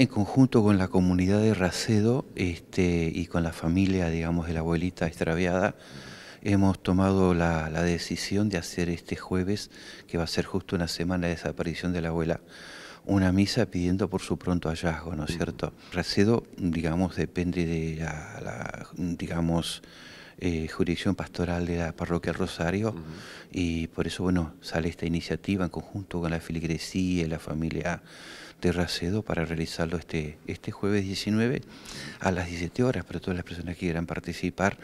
en conjunto con la comunidad de Racedo este, y con la familia, digamos, de la abuelita extraviada, hemos tomado la, decisión de hacer este jueves, que va a ser justo una semana de desaparición de la abuela, una misa pidiendo por su pronto hallazgo, ¿no es cierto? Racedo, digamos, depende de la, la digamos, eh, jurisdicción pastoral de la parroquia Rosario y por eso bueno sale esta iniciativa en conjunto con la filigresía y la familia de Racedo para realizarlo este, este jueves 19 a las 17 horas, pero todas las personas que quieran participar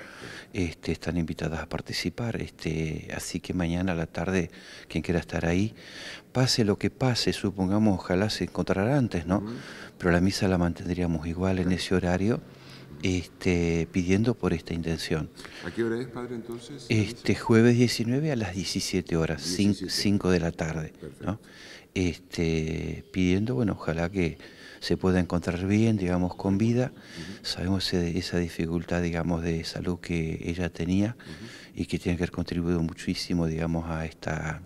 este, están invitadas a participar, este, así que mañana a la tarde quien quiera estar ahí, pase lo que pase, supongamos ojalá se encontrará antes, ¿no? Pero la misa la mantendríamos igual en ese horario este, pidiendo por esta intención. ¿A qué hora es, padre, entonces? Este jueves 19 a las 17 horas, 5 de la tarde. ¿no? Este, pidiendo, bueno, ojalá que se pueda encontrar bien, digamos, con vida. Sabemos esa dificultad, digamos, de salud que ella tenía y que tiene que haber contribuido muchísimo, digamos, a esta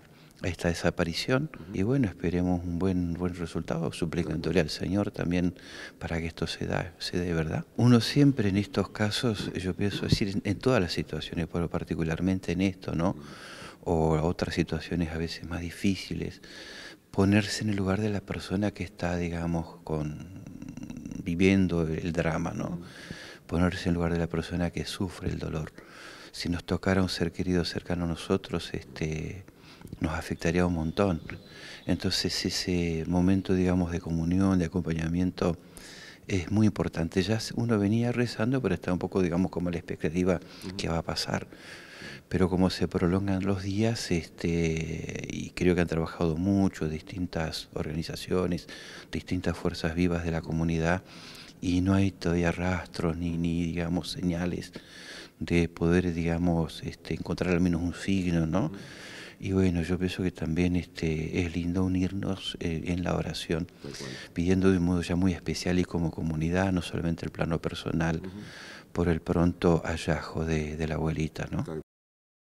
esta desaparición. Y bueno, esperemos un buen, buen resultado, suplicándole al Señor también para que esto se, da, se dé, ¿verdad? Uno siempre en estos casos, yo pienso decir, en, todas las situaciones, pero particularmente en esto, ¿no? O otras situaciones a veces más difíciles, ponerse en el lugar de la persona que está, digamos, con viviendo el drama, ¿no? Ponerse en el lugar de la persona que sufre el dolor. Si nos tocara un ser querido cercano a nosotros, este, nos afectaría un montón. Entonces ese momento, digamos, de comunión, de acompañamiento, es muy importante. Ya uno venía rezando, pero está un poco, digamos, como la expectativa que va a pasar. Pero como se prolongan los días, este, y creo que han trabajado mucho distintas organizaciones, distintas fuerzas vivas de la comunidad, y no hay todavía rastros ni, ni digamos, señales de poder, digamos, este, encontrar al menos un signo, ¿no? Y bueno, yo pienso que también este, es lindo unirnos eh, en la oración, pidiendo de un modo ya muy especial y como comunidad, no solamente el plano personal, por el pronto hallazgo de, de la abuelita, ¿no?